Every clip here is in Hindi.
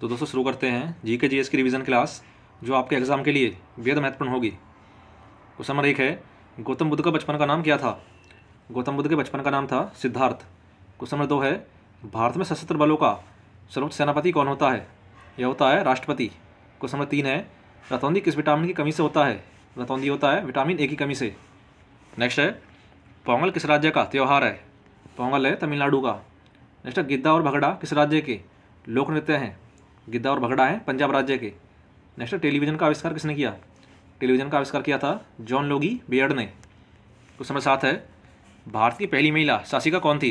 तो दोस्तों शुरू करते हैं जी के जी एस की रिविज़न क्लास जो आपके एग्ज़ाम के लिए बेहद महत्वपूर्ण होगी क्वेश्चन नंबर एक है गौतम बुद्ध का बचपन का नाम क्या था गौतम बुद्ध के बचपन का नाम था सिद्धार्थ क्वेश्चन नंबर दो है भारत में सशस्त्र बलों का सर्वोच्च सेनापति कौन होता है यह होता है राष्ट्रपति क्वेश्चन नंबर तीन है रतौंदी किस विटामिन की कमी से होता है रतौंदी होता है विटामिन ए की कमी से नेक्स्ट है पोंगल किस राज्य का त्यौहार है पोंगल है तमिलनाडु का नेक्स्ट है गिद्दा और भगड़ा किस राज्य के लोक नृत्य हैं गिद्धा और भगड़ा हैं पंजाब राज्य के नेक्स्ट टेलीविज़न का आविष्कार किसने किया टेलीविज़न का आविष्कार किया था जॉन लोगी बियर्ड ने उस समय साथ है भारत की पहली महिला शासिका कौन थी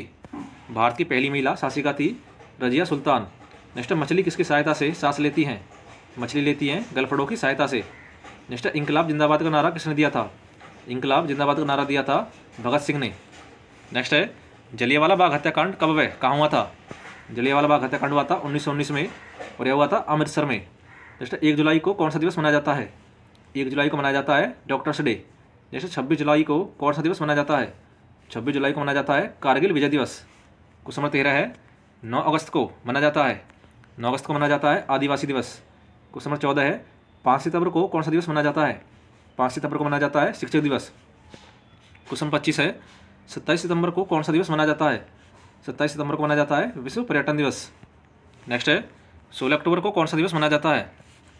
भारत की पहली महिला शासिका थी रजिया सुल्तान नेक्स्ट मछली किसकी सहायता से सांस लेती हैं मछली लेती हैं गलफड़ों की सहायता से नेक्स्ट इंकलाब जिंदाबाद का नारा किसने दिया था इंकलाब जिंदाबाद का नारा दिया था भगत सिंह ने नेक्स्ट है जलियावाला बाग हत्याकांड कब वह कहाँ हुआ था जलियावाला बाग हत्याकांड हुआ था उन्नीस में और यह हुआ था अमृतसर में जैसे एक जुलाई को कौन सा दिवस मनाया जाता है एक जुलाई को मनाया जाता है डॉक्टर्स डे जैसे छब्बीस जुलाई को कौन सा दिवस मनाया जाता है छब्बीस जुलाई को मनाया जाता है कारगिल विजय दिवस कुछ नंबर तेरह है नौ अगस्त को मनाया जाता है नौ अगस्त को मनाया जाता है आदिवासी दिवस कुछ नंबर चौदह है पाँच सितंबर को कौन सा दिवस मनाया जाता है पाँच सितंबर को मनाया जाता है शिक्षक दिवस क्वेश्चन पच्चीस है सत्ताईस सितंबर को कौन सा दिवस मनाया जाता है सत्ताईस सितंबर को मनाया जाता है विश्व पर्यटन दिवस नेक्स्ट है सोलह अक्टूबर को कौन सा दिवस मनाया जाता है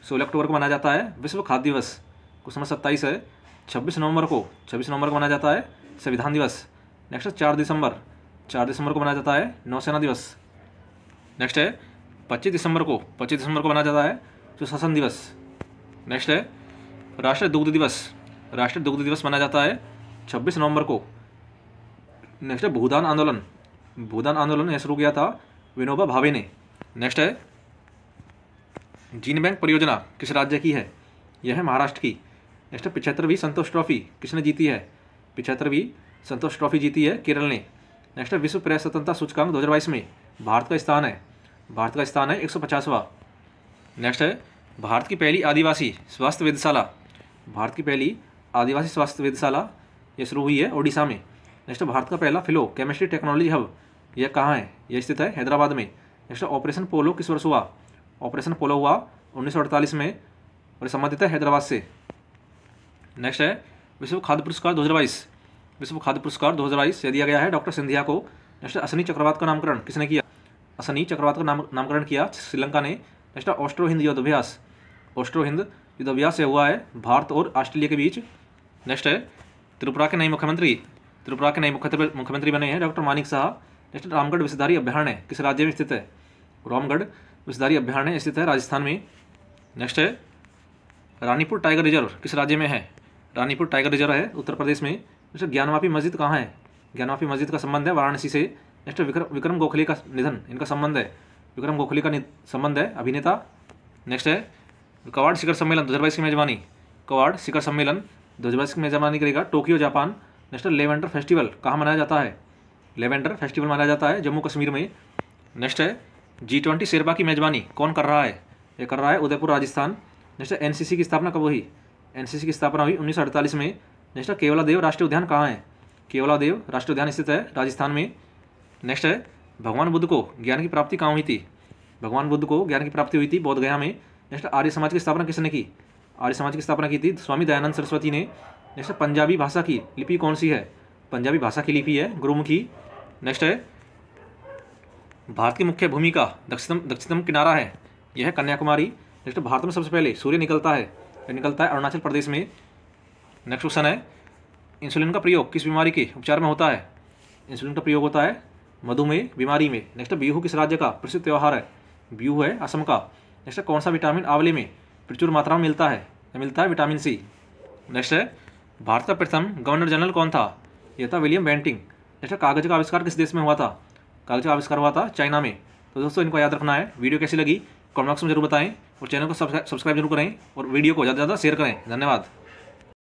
सोलह अक्टूबर को मनाया जाता है विश्व खाद्य दिवस क्वेश्चन नंबर सत्ताईस है छब्बीस नवंबर को छब्बीस नवंबर को मनाया जाता है संविधान दिवस नेक्स्ट है चार दिसंबर चार दिसंबर को मनाया जाता है नौसेना दिवस नेक्स्ट है पच्चीस दिसंबर को पच्चीस दिसंबर को मनाया जाता है सुशासन दिवस नेक्स्ट है राष्ट्रीय दुग्ध दिवस राष्ट्रीय दुग्ध दिवस मनाया जाता है छब्बीस नवंबर को नेक्स्ट है भूदान आंदोलन भूदान आंदोलन यह शुरू किया था विनोबा भावे ने नेक्स्ट है जीन बैंक परियोजना किस राज्य की है यह है महाराष्ट्र की नेक्स्ट है पिछहत्तरवीं संतोष ट्रॉफी किसने जीती है पिछहत्तरवीं संतोष ट्रॉफी जीती है केरल ने नेक्स्ट है विश्व प्रेस स्वतंत्रता सूचकांक दो में भारत का स्थान है भारत का स्थान है एक सौ नेक्स्ट है भारत की पहली आदिवासी स्वास्थ्य वेधशाला भारत की पहली आदिवासी स्वास्थ्य वेधशाला यह शुरू हुई है ओडिशा में नेक्स्ट भारत का पहला फिलो केमिस्ट्री टेक्नोलॉजी हब यह कहाँ है यह स्थित है हैदराबाद में नेक्स्ट ऑपरेशन पोलो किस वर्ष हुआ ऑपरेशन पोलो हुआ उन्नीस में और संबंधित है हैदराबाद से नेक्स्ट है विश्व खाद्य पुरस्कार दो विश्व खाद्य पुरस्कार दो से दिया गया है डॉक्टर सिंधिया को नेक्स्ट असनी चक्रवात का नामकरण किसने किया असनी चक्रवात का नाम नामकरण किया श्रीलंका ने नेक्स्ट ऑस्ट्रो हिंद युद्धाभ्यास ऑस्ट्रो हिंद युद्धाभ्यास से हुआ है भारत और ऑस्ट्रेलिया के बीच नेक्स्ट है त्रिपुरा के नए मुख्यमंत्री त्रिपुरा के नए मुख्यमंत्री बने हैं डॉक्टर मानिक साहब नेक्स्ट रामगढ़ विश्वधारी अभ्यारण्य किस राज्य में स्थित है रामगढ़ विश्वधारी अभ्यारण्य स्थित है राजस्थान में नेक्स्ट है रानीपुर टाइगर रिजर्व किस राज्य में है रानीपुर टाइगर रिजर्व है उत्तर प्रदेश में नेक्स्ट ज्ञानवापी मस्जिद कहाँ है ज्ञानवापी मस्जिद का संबंध है वाराणसी से नेक्स्ट विक्रम विक्रम गोखले का निधन इनका संबंध है विक्रम गोखले का संबंध है अभिनेता नेक्स्ट है कवाड़ शिखर सम्मेलन दो हज़ार बाईस की मेजबानी कवाड़ शिखर सम्मेलन दो हज़ार बाईस की मेजबानी करेगा Tokyo Japan national lavender festival कहाँ मनाया जाता है लेवेंडर फेस्टिवल मनाया जाता है जम्मू कश्मीर में नेक्स्ट है जी ट्वेंटी शेरबा की मेज़बानी कौन कर रहा है ये कर रहा है उदयपुर राजस्थान नेक्स्ट है एनसीसी की स्थापना कब हुई एनसीसी की स्थापना हुई उन्नीस में नेक्स्ट है देव राष्ट्रीय उद्यान कहाँ है केवला देव राष्ट्रीय उद्यान स्थित है राजस्थान में नेक्स्ट है भगवान बुद्ध को ज्ञान की प्राप्ति कहाँ हुई थी भगवान बुद्ध को ज्ञान की प्राप्ति हुई थी बोधगया में नेक्स्ट आर्य समाज की स्थापना किसने की आर्य समाज की स्थापना की थी स्वामी दयानंद सरस्वती ने नेक्स्ट है पंजाबी भाषा की लिपि कौन सी है पंजाबी भाषा की लिपि है गुरुमुखी नेक्स्ट है भारत की मुख्य भूमि का दक्षिणम दक्षिणतम किनारा है यह है कन्याकुमारी नेक्स्ट भारत में सबसे पहले सूर्य निकलता है निकलता है अरुणाचल प्रदेश में नेक्स्ट क्वेश्चन है इंसुलिन का प्रयोग किस बीमारी के उपचार में होता है इंसुलिन का प्रयोग होता है मधुमेह बीमारी में नेक्स्ट बिहू किस राज्य का प्रसिद्ध त्यौहार है बिहू है असम का नेक्स्ट कौन सा विटामिन आंवले में प्रचुर मात्रा में मिलता है मिलता है विटामिन सी नेक्स्ट है भारत का प्रथम गवर्नर जनरल कौन था यह था विलियम बेंटिंग जैसा कागज का आविष्कार किस देश में हुआ था कागज का आविष्कार हुआ था चाइना में तो दोस्तों इनको याद रखना है वीडियो कैसी लगी कॉमेंट बॉक्स में जरूर बताएं और चैनल को सब्सक्राइब जरूर करें और वीडियो को ज़्यादा से ज़्यादा शेयर करें धन्यवाद